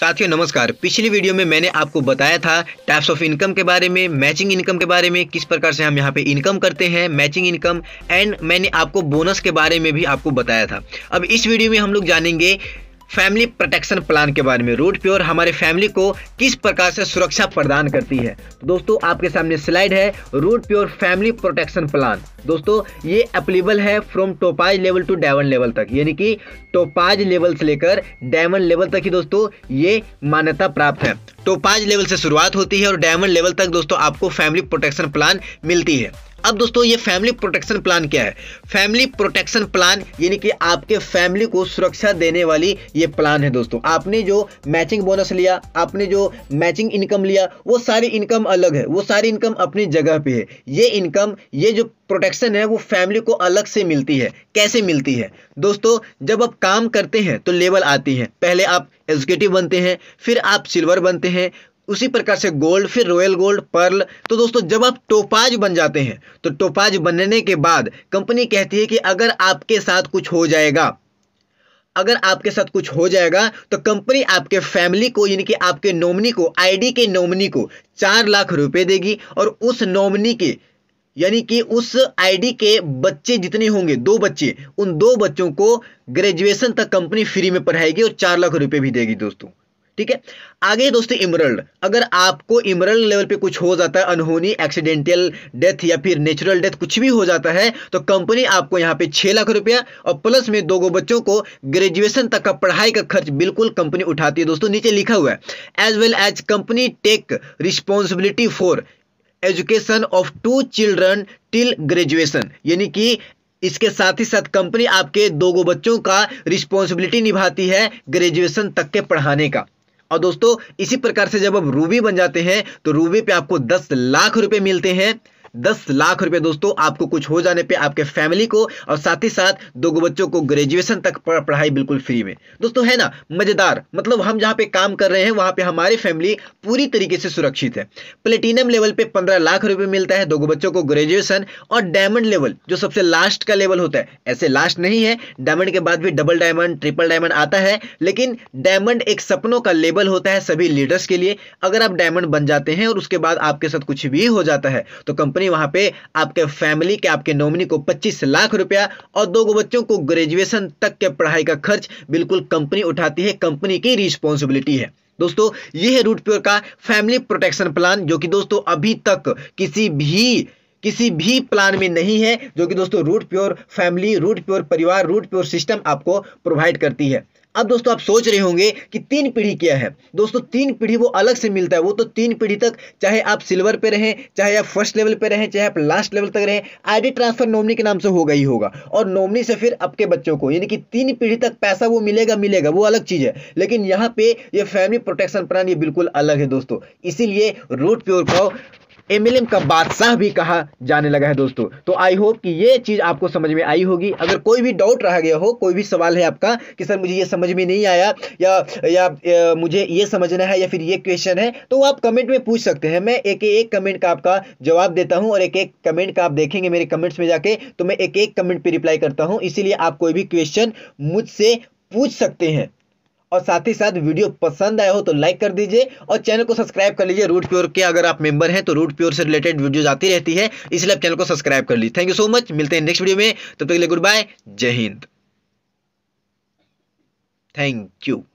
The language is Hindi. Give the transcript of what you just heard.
साथियों नमस्कार पिछली वीडियो में मैंने आपको बताया था टाइप्स ऑफ इनकम के बारे में मैचिंग इनकम के बारे में किस प्रकार से हम यहाँ पे इनकम करते हैं मैचिंग इनकम एंड मैंने आपको बोनस के बारे में भी आपको बताया था अब इस वीडियो में हम लोग जानेंगे फैमिली प्रोटेक्शन प्लान के बारे में रूट प्योर हमारे फैमिली को किस प्रकार से सुरक्षा प्रदान करती है तो दोस्तों आपके सामने स्लाइड है Root Pure family protection plan दोस्तों ये अप्लीबल है from topaz level to diamond level तक यानी कि टोपाज लेवल से लेकर डायमंड लेवल तक ही दोस्तों ये मान्यता प्राप्त है टोपाज लेवल से शुरुआत होती है और डायमंड लेवल तक दोस्तों आपको फैमिली प्रोटेक्शन प्लान मिलती है अब दोस्तों ये फैमिली प्रोटेक्शन प्लान क्या है फैमिली प्रोटेक्शन प्लान यानी कि आपके फैमिली को सुरक्षा देने वाली ये प्लान है दोस्तों आपने जो मैचिंग बोनस लिया आपने जो मैचिंग इनकम लिया वो सारी इनकम अलग है वो सारी इनकम अपनी जगह पे है ये इनकम ये जो प्रोटेक्शन है वो फैमिली को अलग से मिलती है कैसे मिलती है दोस्तों जब आप काम करते हैं तो लेवल आती है पहले आप एग्जीक्यूटिव बनते हैं फिर आप सिल्वर बनते हैं उसी प्रकार से गोल्ड फिर रॉयल गोल्ड पर्ल तो दोस्तों जब आप टोपाज बन जाते हैं तो टोपाज बनने के बाद कंपनी कहती है कि अगर आपके साथ कुछ हो जाएगा अगर आपके साथ कुछ हो जाएगा तो कंपनी आपके फैमिली को यानी कि आपके नॉमिनी को आईडी के नॉमिनी को चार लाख रुपए देगी और उस नॉमिनी के यानी कि उस आईडी के बच्चे जितने होंगे दो बच्चे उन दो बच्चों को ग्रेजुएशन तक कंपनी फ्री में पढ़ाएगी और चार लाख रुपए भी देगी दोस्तों ठीक है आगे दोस्तों इमरल्ड अगर आपको इमरल्ड लेवल पे कुछ हो जाता है अनहोनी एक्सीडेंटल डेथ या फिर नेचुरल डेथ कुछ भी हो जाता है तो कंपनी आपको यहाँ पे छह लाख रुपया और प्लस में दो गो बच्चों को ग्रेजुएशन तक का पढ़ाई का खर्च बिल्कुल कंपनी उठाती है दोस्तों नीचे लिखा हुआ है as well as company take responsibility for education of two children till graduation यानी कि इसके साथ ही साथ कंपनी आपके दो गो बच्चों का रिस्पॉन्सिबिलिटी निभाती है ग्रेजुएशन तक के पढ़ाने का और दोस्तों इसी प्रकार से जब आप रूबी बन जाते हैं तो रूबी पे आपको दस लाख रुपए मिलते हैं दस लाख रुपए दोस्तों आपको कुछ हो जाने पे आपके फैमिली को और साथ ही साथ दो बच्चों को ग्रेजुएशन तक पढ़ाई बिल्कुल फ्री में दोस्तों है ना मजेदार मतलब हम जहाँ पे काम कर रहे हैं वहाँ पे हमारी फैमिली पूरी तरीके से सुरक्षित है प्लेटिनम लेवल पे पंद्रह लाख रुपए मिलता है दो बच्चों को ग्रेजुएशन और डायमंड लेवल जो सबसे लास्ट का लेवल होता है ऐसे लास्ट नहीं है डायमंड के बाद भी डबल डायमंड ट्रिपल डायमंड आता है लेकिन डायमंड एक सपनों का लेवल होता है सभी लीडर्स के लिए अगर आप डायमंड बन जाते हैं और उसके बाद आपके साथ कुछ भी हो जाता है तो कंपनी कंपनी वहां पे आपके फैमिली के आपके नॉमिनी को 25 लाख रुपया और दो बच्चों को ग्रेजुएशन तक के पढ़ाई का खर्च बिल्कुल कंपनी उठाती है कंपनी की रिस्पॉन्सिबिलिटी है दोस्तों ये है रूट प्योर का फैमिली प्रोटेक्शन प्लान जो कि दोस्तों अभी तक किसी भी किसी भी प्लान में नहीं है जो कि दोस्तों Root Pure family Root Pure परिवार रूट प्योर सिस्टम आपको प्रोवाइड करती है अब दोस्तों आप सोच रहे होंगे कि तीन पीढ़ी क्या है दोस्तों तीन पीढ़ी वो अलग से मिलता है वो तो तीन पीढ़ी तक चाहे आप सिल्वर पे रहें चाहे आप फर्स्ट लेवल पे रहें चाहे आप लास्ट लेवल तक रहें आईडी ट्रांसफर नॉमनी के नाम से होगा ही होगा और नॉमनी से फिर आपके बच्चों को यानी कि तीन पीढ़ी तक पैसा वो मिलेगा मिलेगा वो अलग चीज़ है लेकिन यहाँ पे ये फैमिली प्रोटेक्शन प्लान ये बिल्कुल अलग है दोस्तों इसीलिए रूट प्योर का एमिलियम का बादशाह भी कहा जाने लगा है दोस्तों तो आई होप कि ये चीज़ आपको समझ में आई होगी अगर कोई भी डाउट रह गया हो कोई भी सवाल है आपका कि सर मुझे ये समझ में नहीं आया या या, मुझे ये समझना है या फिर ये क्वेश्चन है तो वो आप कमेंट में पूछ सकते हैं मैं एक एक कमेंट का आपका जवाब देता हूँ और एक एक कमेंट का आप देखेंगे मेरे कमेंट्स में जाके तो मैं एक एक कमेंट पर रिप्लाई करता हूँ इसीलिए आप कोई भी क्वेश्चन मुझसे पूछ सकते हैं और साथ ही साथ वीडियो पसंद आया हो तो लाइक कर दीजिए और चैनल को सब्सक्राइब कर लीजिए रूट प्योर के अगर आप मेंबर हैं तो रूट प्योर से रिलेटेड वीडियोज आती रहती है इसलिए आप चैनल को सब्सक्राइब कर लीजिए थैंक यू सो मच मिलते हैं नेक्स्ट वीडियो में तब तक के लिए गुड बाय जय हिंद थैंक यू